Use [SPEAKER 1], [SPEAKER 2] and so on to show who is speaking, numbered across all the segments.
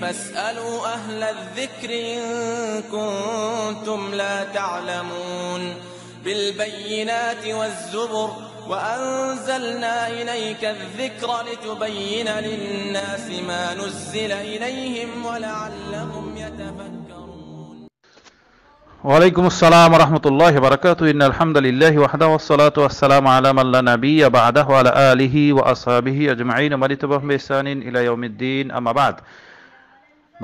[SPEAKER 1] فاسألوا أهل الذكر إن كنتم لا تعلمون بالبينات والزبر وأنزلنا إليك الذكر لتبين للناس ما نزل إليهم ولعلهم يتفكرون وعليكم السلام ورحمة الله وبركاته إن الحمد لله وحده والصلاة والسلام على من لا نبي بعده وعلى آله وأصحابه أجمعين ومن تبعهم بإحسان إلى يوم الدين أما بعد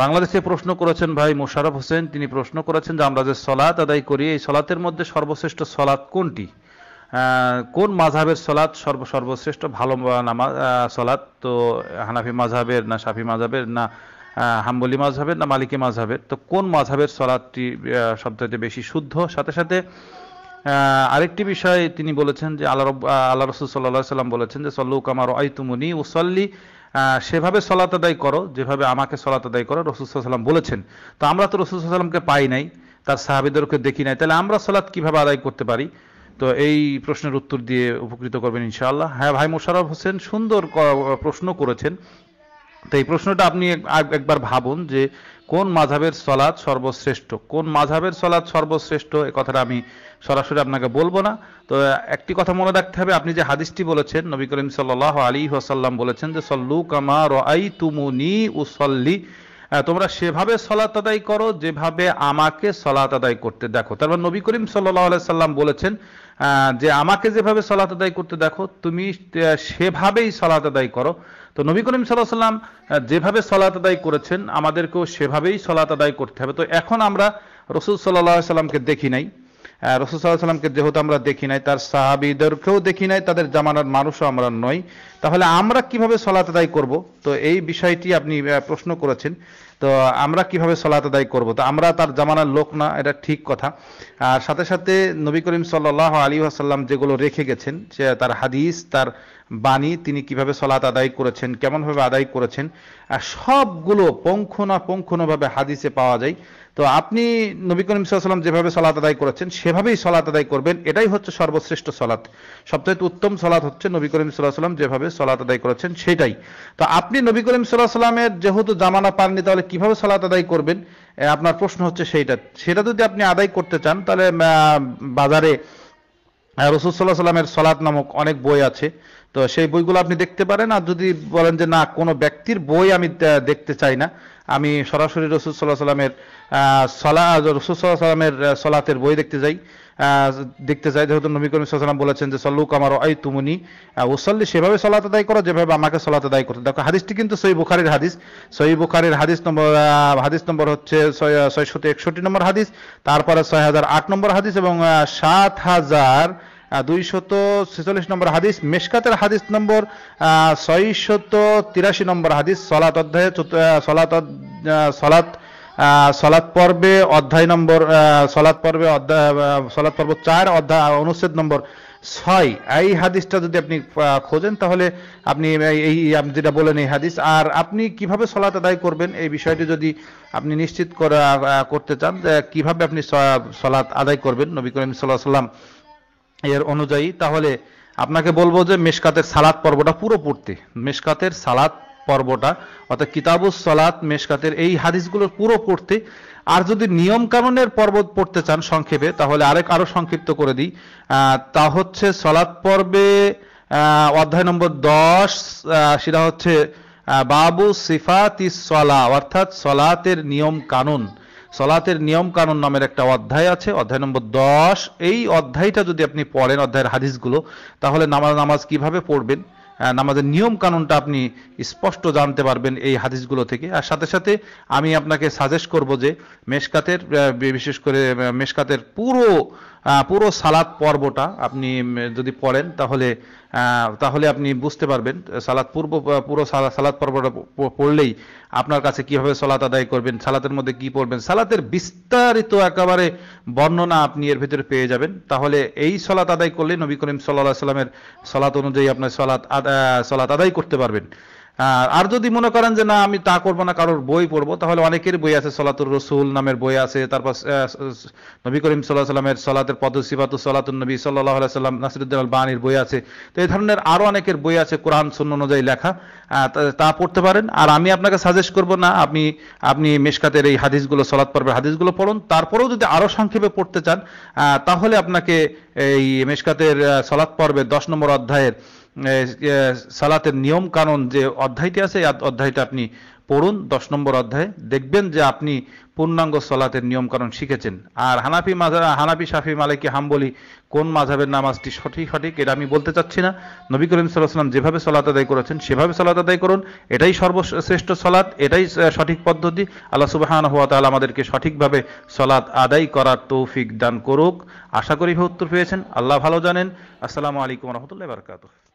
[SPEAKER 1] বাংলাদেশে প্রশ্ন করেছেন ভাই মোশারফ হোসেন তিনি প্রশ্ন করেছেন যে আমরা যে সলাৎ আদায় করি এই সলাতের মধ্যে সর্বশ্রেষ্ঠ সলাৎ কোনটি কোন মাঝাবের সলাৎ সর্ব সর্বশ্রেষ্ঠ ভালো নামাজ সলাৎ তো হানাফি মাঝাবের না সাফি মাঝাবের না হাম্বলি মাঝাবের না মালিকি মাঝাবের তো কোন মাঝাবের সলাদটি সবচেয়ে বেশি শুদ্ধ সাথে সাথে আরেকটি বিষয় তিনি বলেছেন যে আল্লাহ আল্লাহ রসুল সাল্লাহ সাল্লাম বলেছেন যে সল্লু কামার আইতুমুনি ও সল্লি সেভাবে সলাত আদায় করো যেভাবে আমাকে সলাত আদায় করো রসুলাম বলেছেন তো আমরা তো রসুলামকে পাই নাই তার সাহাবিদেরকে দেখি নাই তাহলে আমরা সলাৎ কিভাবে আদায় করতে পারি তো এই প্রশ্নের উত্তর দিয়ে উপকৃত করবেন ইনশাআল্লাহ হ্যাঁ ভাই মোশারফ হোসেন সুন্দর প্রশ্ন করেছেন তো এই প্রশ্নটা আপনি একবার ভাবুন যে কোন মাঝাবের সলাদ সর্বশ্রেষ্ঠ কোন মাঝাবের সলাদ সর্বশ্রেষ্ঠ এ কথাটা আমি সরাসরি আপনাকে বলবো না তো একটি কথা মনে রাখতে হবে আপনি যে হাদিসটি বলেছেন নবী করিম সাল্লাহ আলী ওসাল্লাম বলেছেন যে সল্লু কামা রআই তুমুনি উসল্লি তোমরা সেভাবে সলাত আদায় করো যেভাবে আমাকে সলাত আদায় করতে দেখো তারপর মানে নবী করিম সাল্লাহ সাল্লাম বলেছেন যে আমাকে যেভাবে সলাত আদায় করতে দেখো তুমি সেভাবেই সলাত আদায় করো তো নবী করিম সাল্লাহ সাল্লাম যেভাবে সলাত আদায় করেছেন আমাদেরকেও সেভাবেই সলাত আদায় করতে হবে তো এখন আমরা রসুল সাল্লাহ সাল্লামকে দেখি নাই রসুল সাল্লাহ সাল্লামকে যেহেতু আমরা দেখি নাই তার সাহাবিদেরকেও দেখি নাই তাদের জামানার মানুষও আমরা নই তাহলে আমরা কিভাবে সলাত আদায় করব তো এই বিষয়টি আপনি প্রশ্ন করেছেন তো আমরা কিভাবে সলাত আদায় করব তো আমরা তার জামানার লোক না এটা ঠিক কথা আর সাথে সাথে নবী করিম সাল্লাহ আলী আসাল্লাম যেগুলো রেখে গেছেন সে তার হাদিস তার বাণী তিনি কিভাবে সলাত আদায় করেছেন কেমনভাবে আদায় করেছেন আর সবগুলো পঙ্খনা পঙ্খনভাবে হাদিসে পাওয়া যায় তো আপনি নবী করিম সাল্লাম যেভাবে সলাত আদায় করেছেন সেভাবেই সলাত আদায় করবেন এটাই হচ্ছে সর্বশ্রেষ্ঠ সলাৎ সবচেয়ে উত্তম সলাৎ হচ্ছে নবী করিম সাল্লাহ সাল্লাম যেভাবে করে সলাত আদায় করেছেন সেটাই তো আপনি নবী করিম সাল্লাহ সাল্লামের যেহেতু জামানা পাননি তাহলে কিভাবে সলাত আদায় করবেন আপনার প্রশ্ন হচ্ছে সেইটা সেটা যদি আপনি আদায় করতে চান তাহলে বাজারে রসুল সাল্লাহ সাল্লামের সলাৎ নামক অনেক বই আছে তো সেই বইগুলো আপনি দেখতে পারেন আর যদি বলেন যে না কোনো ব্যক্তির বই আমি দেখতে চাই না আমি সরাসরি রসুল সাল্লাহ সাল্লামের সলা রসুল সাল্লাহ সাল্লামের সলাতের বই দেখতে যাই দেখতে চাই যেহেতু নবী করিম সাল্লাম বলেছেন যে সল্লুক আমার আই তুমুনি ওসল্লি সেভাবে সলাত দায়ী করো যেভাবে আমাকে সলাত দায়ী করো দেখো হাদিসটি কিন্তু সই বুখারির হাদিস সই বুখারির হাদিস নম্বর হাদিস নম্বর হচ্ছে ছয়শত একষট্টি নম্বর হাদিস তারপরে ছয় হাজার আট নম্বর হাদিস এবং সাত হাজার দুইশত ছেচল্লিশ নম্বর হাদিস মেশকাতের হাদিস নম্বর ছয়শত তিরাশি নম্বর হাদিস সলাত অধ্যায় সলাত সলাত সলাৎ পর্বে অধ্যায় নম্বর সলাৎ পর্বে অধ্যায় সলাৎ পর্ব চার অধ্যায় অনুচ্ছেদ নম্বর ছয় এই হাদিসটা যদি আপনি খোঁজেন তাহলে আপনি এই আপনি যেটা বলেন এই হাদিস আর আপনি কিভাবে সলাত আদায় করবেন এই বিষয়টি যদি আপনি নিশ্চিত করতে চান কিভাবে আপনি সলাৎ আদায় করবেন নবী করিম সাল্লাহ সাল্লাম এর অনুযায়ী তাহলে আপনাকে বলবো যে মেশকাতের সালাত পর্বটা পুরো পড়তে মেশকাতের সালাত পর্বটা অর্থাৎ কিতাবুস সালাত মেশকাতের এই হাদিসগুলো পুরো পড়তে আর যদি নিয়ম কানুনের পর্ব পড়তে চান সংক্ষেপে তাহলে আরেক আরও সংক্ষিপ্ত করে দিই তা হচ্ছে সলাৎ পর্বে অধ্যায় নম্বর দশ সেটা হচ্ছে বাবু সিফাতি সলা অর্থাৎ সলাতের নিয়ম কানুন সলাতের নিয়ম কানুন নামের একটা অধ্যায় আছে অধ্যায় নম্বর দশ এই অধ্যায়টা যদি আপনি পড়েন অধ্যায়ের হাদিসগুলো তাহলে নামাজ নামাজ কিভাবে পড়বেন নামাজের নিয়ম কানুনটা আপনি স্পষ্ট জানতে পারবেন এই হাদিসগুলো থেকে আর সাথে সাথে আমি আপনাকে সাজেস্ট করব যে মেশকাতের বিশেষ করে মেশকাতের পুরো পুরো সালাদ পর্বটা আপনি যদি পড়েন তাহলে তাহলে আপনি বুঝতে পারবেন সালাদ পূর্ব পুরো সালাদ পর্বটা পড়লেই আপনার কাছে কিভাবে সালাত আদায় করবেন সালাতের মধ্যে কি পড়বেন সালাতের বিস্তারিত একেবারে বর্ণনা আপনি এর ভিতরে পেয়ে যাবেন তাহলে এই সলাত আদায় করলে নবী করিম সাল্লাহ সাল্লামের সালাত অনুযায়ী আপনার আদা সলাত আদায় করতে পারবেন আর যদি মনে করেন যে না আমি তা করবো না কারোর বই পড়বো তাহলে অনেকের বই আছে সলাতুর রসুল নামের বই আছে তারপর নবী করিম সাল্লাহ সাল্লামের সলাতের পদসিবাত সলাতুল নবী সাল্লাহ সাল্লাম নাসিরুদ্দিন আল বই আছে তো এই ধরনের আরও অনেকের বই আছে কোরআন শূন্য অনুযায়ী লেখা তা পড়তে পারেন আর আমি আপনাকে সাজেস্ট করব না আপনি আপনি মেশকাতের এই হাদিসগুলো সলাৎ পর্বের হাদিসগুলো পড়ুন তারপরেও যদি আরও সংক্ষেপে পড়তে চান তাহলে আপনাকে এই মেশকাতের সলাৎ পর্বে দশ নম্বর অধ্যায়ের সালাতের নিয়ম কানুন যে অধ্যায়টি আছে এই অধ্যায়টা আপনি পড়ুন দশ নম্বর অধ্যায় দেখবেন যে আপনি পূর্ণাঙ্গ সলাতের নিয়মকানুন শিখেছেন আর হানাফি মাঝা হানাফি শাফি মালিকি হাম্বলি কোন মাঝাবের নামাজটি সঠিক সঠিক এটা আমি বলতে চাচ্ছি না নবী করিম সাল্লাহাম যেভাবে সলাত আদায় করেছেন সেভাবে সলাত আদায় করুন এটাই সর্বশ্রেষ্ঠ সলাৎ এটাই সঠিক পদ্ধতি আল্লাহ সুবাহান হওয়া তাল আমাদেরকে সঠিকভাবে সলাৎ আদায় করার তৌফিক দান করুক আশা করি উত্তর পেয়েছেন আল্লাহ ভালো জানেন আসসালামু আলাইকুম রহমতুল্লাহ বারকাত